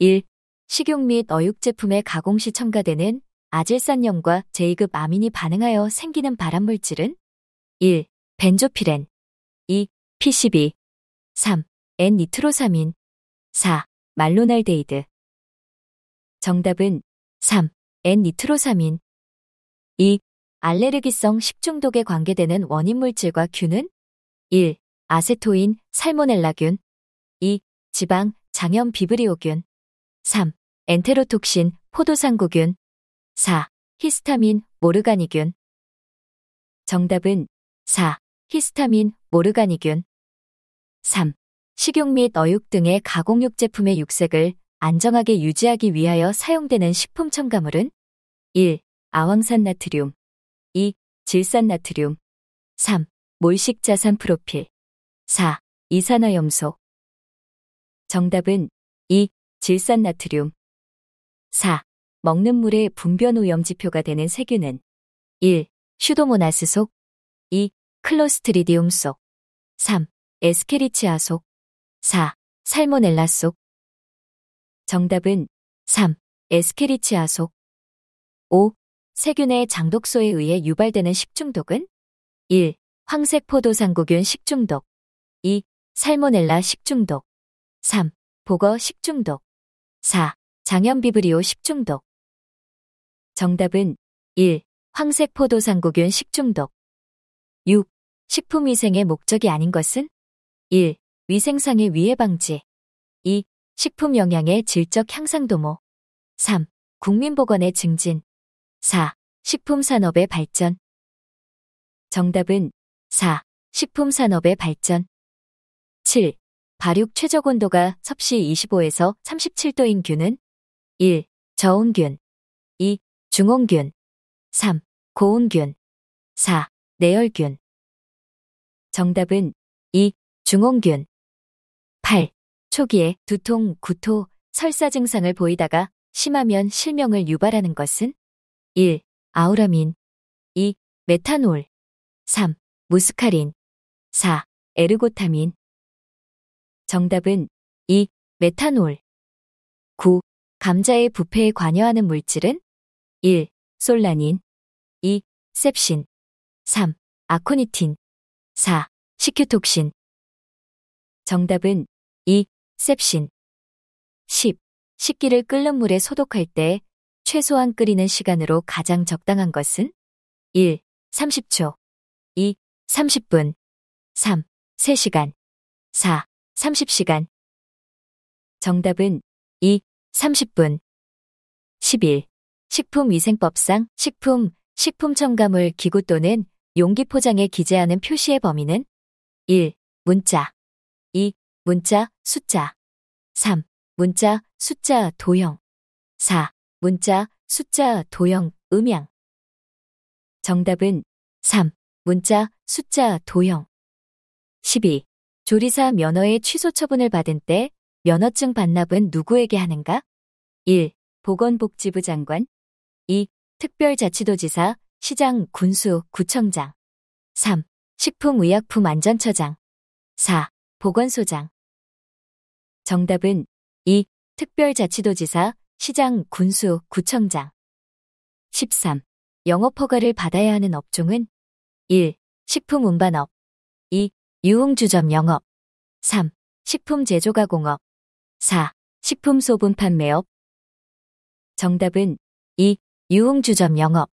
1. 식용 및 어육 제품의 가공 시 첨가되는 아질산염과 제2급 아민이 반응하여 생기는 발암물질은 1. 벤조피렌 2. PCB 3. N니트로사민 4. 말로날데이드 정답은 3. N니트로사민 2. 알레르기성 식중독에 관계되는 원인 물질과 균은 1. 아세토인 살모넬라균 2. 지방 장염 비브리오균 3. 엔테로톡신, 포도상구균. 4. 히스타민, 모르가니균. 정답은 4. 히스타민, 모르가니균. 3. 식용 및 어육 등의 가공육 제품의 육색을 안정하게 유지하기 위하여 사용되는 식품 첨가물은 1. 아황산 나트륨 2. 질산 나트륨 3. 몰식 자산 프로필 4. 이산화염소 정답은 2. 질산나트륨. 4. 먹는 물의 분변 오염 지표가 되는 세균은 1. 슈도모나스 속 2. 클로스트리디움 속 3. 에스케리치아 속 4. 살모넬라 속 정답은 3. 에스케리치아 속 5. 세균의 장독소에 의해 유발되는 식중독은 1. 황색 포도상구균 식중독 2. 살모넬라 식중독 3. 보거 식중독 4. 장염비브리오 식중독 정답은 1. 황색포도상구균 식중독 6. 식품위생의 목적이 아닌 것은 1. 위생상의 위해 방지 2. 식품 영양의 질적 향상 도모 3. 국민보건의 증진 4. 식품산업의 발전 정답은 4. 식품산업의 발전 7. 발육 최적 온도가 섭씨 25에서 37도인 균은 1. 저온균 2. 중온균 3. 고온균 4. 내열균 정답은 2. 중온균 8. 초기에 두통, 구토, 설사 증상을 보이다가 심하면 실명을 유발하는 것은 1. 아우라민 2. 메탄올 3. 무스카린 4. 에르고타민 정답은 2. 메탄올 9. 감자의 부패에 관여하는 물질은 1. 솔라닌 2. 셉신 3. 아코니틴 4. 시큐톡신 정답은 2. 셉신 10. 식기를 끓는 물에 소독할 때 최소한 끓이는 시간으로 가장 적당한 것은 1. 30초 2. 30분 3. 3시간 4. 30시간. 정답은 2. 30분. 11. 식품위생법상 식품, 식품 첨가물 기구 또는 용기 포장에 기재하는 표시의 범위는 1. 문자 2. 문자, 숫자 3. 문자, 숫자, 도형 4. 문자, 숫자, 도형, 음향 정답은 3. 문자, 숫자, 도형 12. 조리사 면허의 취소 처분을 받은 때 면허증 반납은 누구에게 하는가? 1. 보건복지부 장관 2. 특별자치도지사, 시장, 군수, 구청장 3. 식품의약품안전처장 4. 보건소장 정답은 2. 특별자치도지사, 시장, 군수, 구청장 13. 영업 허가를 받아야 하는 업종은 1. 식품 운반업 2. 유흥주점 영업 3. 식품 제조가 공업 4. 식품 소분 판매업 정답은 2. 유흥주점 영업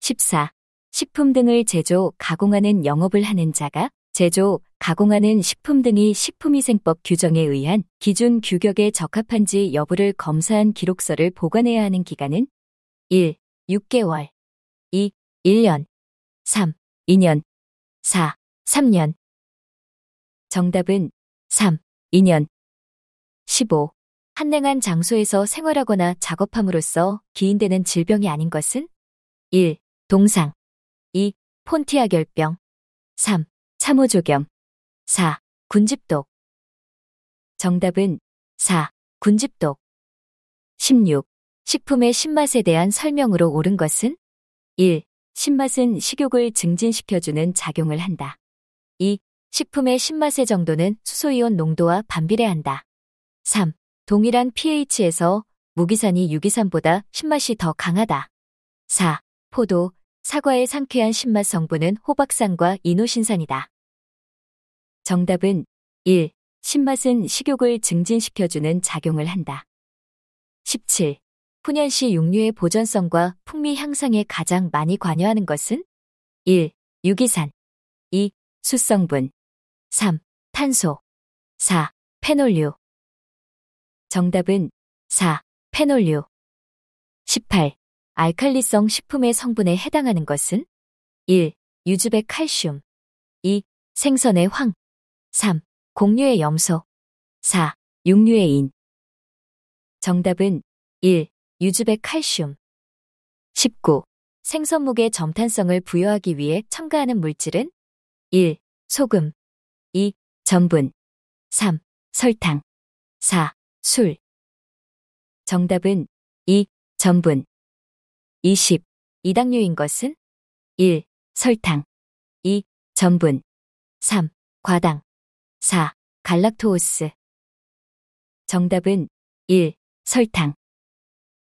14. 식품 등을 제조, 가공하는 영업을 하는 자가 제조, 가공하는 식품 등이 식품위생법 규정에 의한 기준 규격에 적합한지 여부를 검사한 기록서를 보관해야 하는 기간은 1. 6개월 2. 1년 3. 2년 4. 3년 정답은 3. 2년 15. 한랭한 장소에서 생활하거나 작업함으로써 기인되는 질병이 아닌 것은 1. 동상 2. 폰티아 결병 3. 참호조경 4. 군집독 정답은 4. 군집독 16. 식품의 신맛에 대한 설명으로 옳은 것은 1. 신맛은 식욕을 증진시켜주는 작용을 한다. 식품의 신맛의 정도는 수소이온 농도와 반비례한다. 3. 동일한 pH에서 무기산이 유기산보다 신맛이 더 강하다. 4. 포도, 사과의 상쾌한 신맛 성분은 호박산과 이노신산이다. 정답은 1. 신맛은 식욕을 증진시켜주는 작용을 한다. 17. 훈연시 육류의 보존성과 풍미 향상에 가장 많이 관여하는 것은? 1. 유기산 2. 수성분 3. 탄소 4. 페놀류 정답은 4. 페놀류 18. 알칼리성 식품의 성분에 해당하는 것은 1. 유즙의 칼슘 2. 생선의 황 3. 곡류의 염소 4. 육류의 인 정답은 1. 유즙의 칼슘 19. 생선목의 점탄성을 부여하기 위해 첨가하는 물질은 1. 소금 2. 전분 3. 설탕 4. 술 정답은 2. 전분 20. 이당류인 것은 1. 설탕 2. 전분 3. 과당 4. 갈락토오스 정답은 1. 설탕